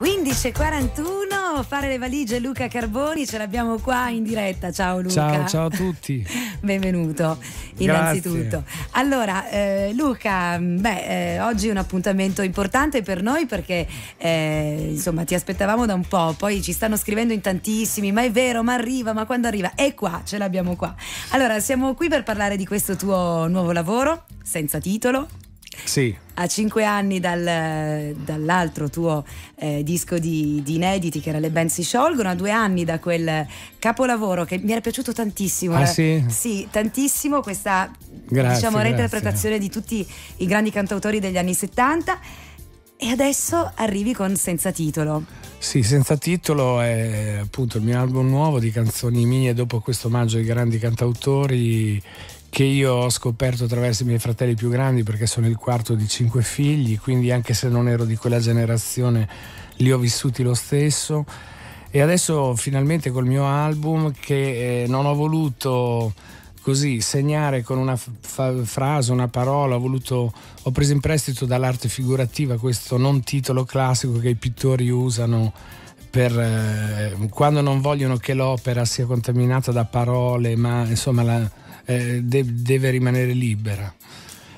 15.41, fare le valigie Luca Carboni, ce l'abbiamo qua in diretta. Ciao Luca. Ciao, ciao a tutti. Benvenuto innanzitutto. Grazie. Allora eh, Luca, beh, eh, oggi è un appuntamento importante per noi perché eh, insomma ti aspettavamo da un po', poi ci stanno scrivendo in tantissimi, ma è vero, ma arriva, ma quando arriva? È qua, ce l'abbiamo qua. Allora siamo qui per parlare di questo tuo nuovo lavoro, senza titolo, sì. A cinque anni dal, dall'altro tuo eh, disco di, di, inediti che era Le Ben si sciolgono, a due anni da quel capolavoro che mi era piaciuto tantissimo. Ah, sì? sì, tantissimo questa grazie, diciamo, reinterpretazione di tutti i grandi cantautori degli anni 70. E adesso arrivi con Senza titolo. Sì, Senza titolo è appunto il mio album nuovo di canzoni mie dopo questo omaggio ai grandi cantautori che io ho scoperto attraverso i miei fratelli più grandi perché sono il quarto di cinque figli, quindi anche se non ero di quella generazione li ho vissuti lo stesso e adesso finalmente col mio album che eh, non ho voluto così segnare con una frase, una parola, ho, voluto, ho preso in prestito dall'arte figurativa questo non titolo classico che i pittori usano per, eh, quando non vogliono che l'opera sia contaminata da parole, ma insomma la, eh, de- deve rimanere libera.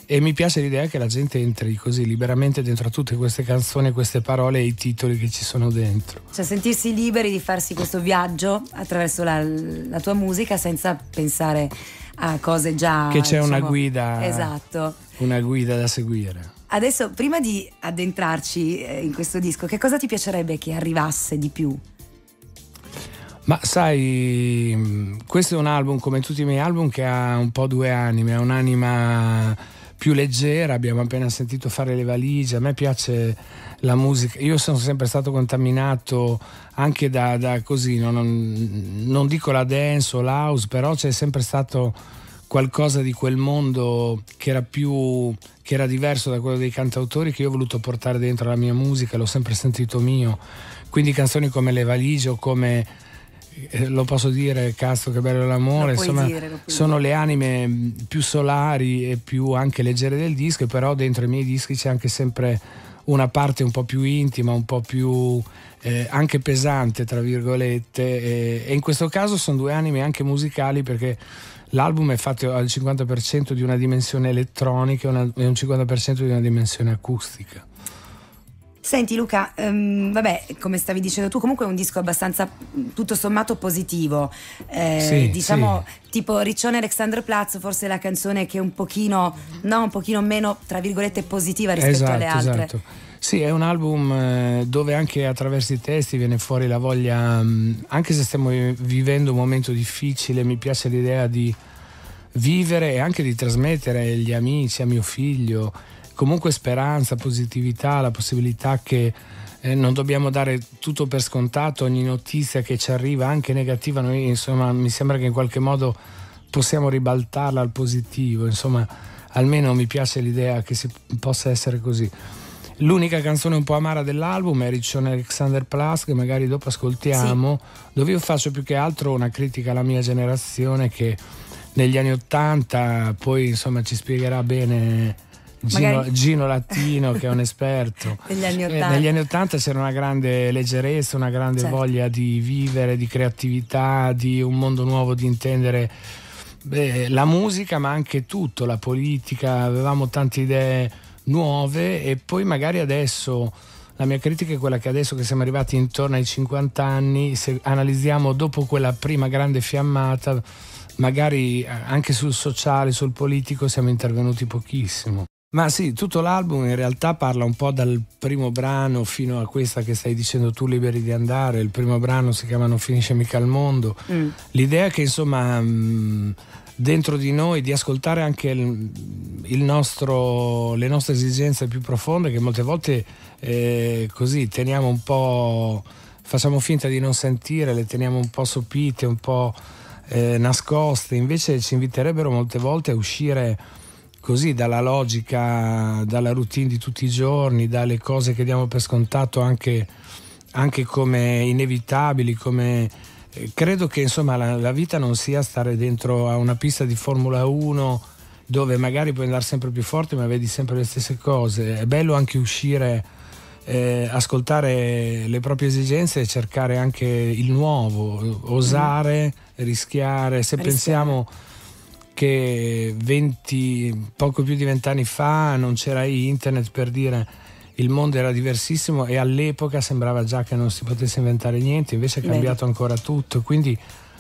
E mi piace l'idea che la gente entri così liberamente dentro a tutte queste canzoni, queste parole e i titoli che ci sono dentro. Cioè sentirsi liberi di farsi questo viaggio attraverso la, la tua musica senza pensare a cose già... Che c'è diciamo, una guida. Esatto. Una guida da seguire. Adesso, prima di addentrarci eh, in questo disco, che cosa ti piacerebbe che arrivasse di più ma sai, mm, questo è un album come tutti i miei album che ha un po' due anime, ha un'anima più leggera, abbiamo appena sentito fare le valigie, a me piace la musica, io sono sempre stato contaminato anche da, da così, non, non, dico la dance o l'house, però c'è sempre stato qualcosa di quel mondo che era più che era diverso da quello dei cantautori che io ho voluto portare dentro la mia musica, l'ho sempre sentito mio. Quindi canzoni come Le valigie o come eh, lo posso dire, Castro, che bello l'amore, insomma dire, sono dire. le anime mm, più solari e più anche leggere del disco, però dentro i miei dischi c'è anche sempre una parte un po' più intima, un po' più eh, anche pesante, tra virgolette, e, e in questo caso sono due anime anche musicali perché l'album è fatto al 50% di una dimensione elettronica e, una, e un 50% di una dimensione acustica. Senti Luca, um, vabbè, come stavi dicendo tu, comunque è un disco abbastanza tutto sommato positivo. Eh, sì, diciamo sì. tipo Riccione Alexander Platz, forse la canzone che è un pochino, no, un pochino meno, tra virgolette, positiva rispetto esatto, alle altre. Esatto. Sì, è un album eh, dove anche attraverso i testi viene fuori la voglia, mm, anche se stiamo vivendo un momento difficile, mi piace l'idea di vivere e anche di trasmettere agli amici, a mio figlio, comunque speranza, positività, la possibilità che eh, non dobbiamo dare tutto per scontato, ogni notizia che ci arriva, anche negativa, noi insomma mi sembra che in qualche modo possiamo ribaltarla al positivo, insomma almeno mi piace l'idea che si possa essere così. L'unica canzone un po' amara dell'album è Riccione Alexander Plus, che magari dopo ascoltiamo, sì. dove io faccio più che altro una critica alla mia generazione che negli anni Ottanta poi insomma ci spiegherà bene Gino, Magari... Gino Lattino, che è un esperto. Eh, negli anni 80. Eh, negli anni 80 c'era una grande leggerezza, una grande certo. voglia di vivere, di creatività, di un mondo nuovo, di intendere beh, la musica, ma anche tutto, la politica. Avevamo tante idee nuove e poi magari adesso la mia critica è quella che adesso che siamo arrivati intorno ai 50 anni, se analizziamo dopo quella prima grande fiammata, magari eh, anche sul sociale, sul politico siamo intervenuti pochissimo. Ma sì, tutto l'album in realtà parla un po' dal primo brano fino a questa che stai dicendo tu liberi di andare, il primo brano si chiama Non finisce mica il mondo. Mm. L'idea è che insomma mm, dentro di noi di ascoltare anche nostro, le nostre esigenze più profonde che molte volte eh, così teniamo un po', facciamo finta di non sentire, le teniamo un po' sopite, un po' eh, nascoste, invece ci inviterebbero molte volte a uscire così dalla logica, dalla routine di tutti i giorni, dalle cose che diamo per scontato anche, anche come inevitabili, come... Eh, credo che insomma la, la, vita non sia stare dentro a una pista di Formula 1 dove magari puoi andare sempre più forte ma vedi sempre le stesse cose. È bello anche uscire, eh, ascoltare le proprie esigenze e cercare anche il nuovo, osare, mm. rischiare. Se rischiare. pensiamo che 20, poco più di vent'anni fa non c'era internet per dire il mondo era diversissimo e all'epoca sembrava già che non si potesse inventare niente, invece è cambiato Vedi. ancora tutto, quindi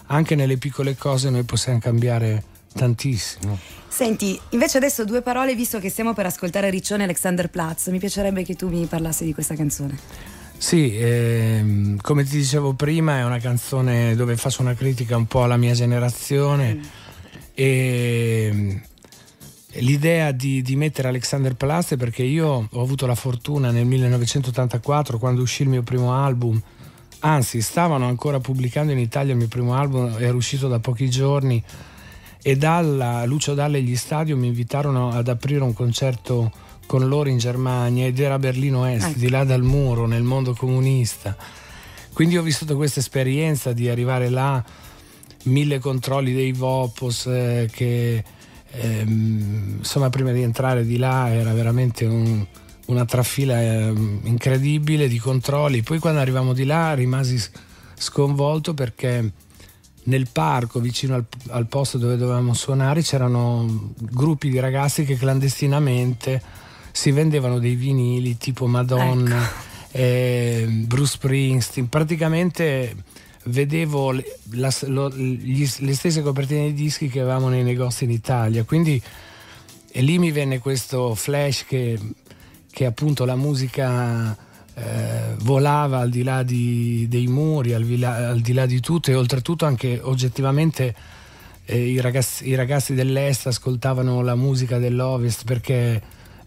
anche nelle piccole cose noi possiamo cambiare tantissimo. Senti, invece adesso due parole, visto che stiamo per ascoltare Riccione Alexander Platz, mi piacerebbe che tu mi parlassi di questa canzone. Sì, ehm, come ti dicevo prima, è una canzone dove faccio una critica un po' alla mia generazione. Mm e l'idea di, di, mettere Alexander Palaste perché io ho avuto la fortuna nel 1984 quando uscì il mio primo album anzi stavano ancora pubblicando in Italia il mio primo album era uscito da pochi giorni e dalla Lucio Dalle e gli Stadio mi invitarono ad aprire un concerto con loro in Germania ed era a Berlino Est, anche. Ecco. di là dal muro, nel mondo comunista. Quindi ho vissuto questa esperienza di arrivare là, mille controlli dei Vopos eh, che ehm, insomma prima di entrare di là era veramente un, una trafila eh, incredibile di controlli. Poi quando arrivavamo di là rimasi sconvolto perché nel parco vicino al, al posto dove dovevamo suonare c'erano gruppi di ragazzi che clandestinamente si vendevano dei vinili tipo Madonna, ecco. eh, Bruce Springsteen, praticamente vedevo le, la, lo, gli, le stesse copertine di dischi che avevamo nei negozi in Italia, quindi e lì mi venne questo flash che, che appunto la musica eh, volava al di là di, dei muri, al di là, al di là, di tutto e oltretutto anche oggettivamente eh, i, ragazzi, i, ragazzi, dell'est ascoltavano la musica dell'ovest perché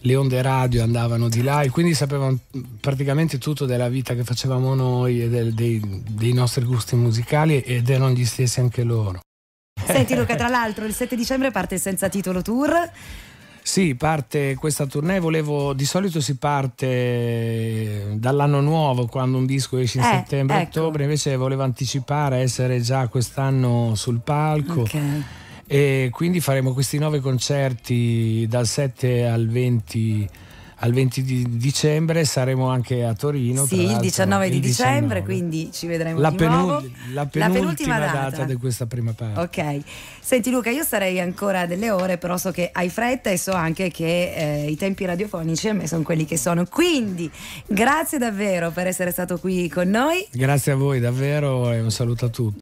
le onde radio andavano di là e quindi sapevano praticamente tutto della vita che facevamo noi e del, dei, dei nostri gusti musicali ed erano gli stessi anche loro. Senti Luca, tra l'altro il 7 dicembre parte senza titolo tour. Sì, parte questa tournée, volevo, di solito si parte dall'anno nuovo quando un disco esce in eh, settembre-ottobre, ecco. invece volevo anticipare, essere già quest'anno sul palco. Okay e quindi faremo questi nove concerti dal 7 al 20 al 20 di dicembre saremo anche a Torino. Sì, il 19 di il dicembre, 19. quindi ci vedremo la di nuovo. La penultima, la penultima data. data di questa prima parte. Ok. Senti Luca, io sarei ancora delle ore, però so che hai fretta e so anche che eh, i tempi radiofonici a me sono quelli che sono. Quindi grazie davvero per essere stato qui con noi. Grazie a voi davvero e un saluto a tutti.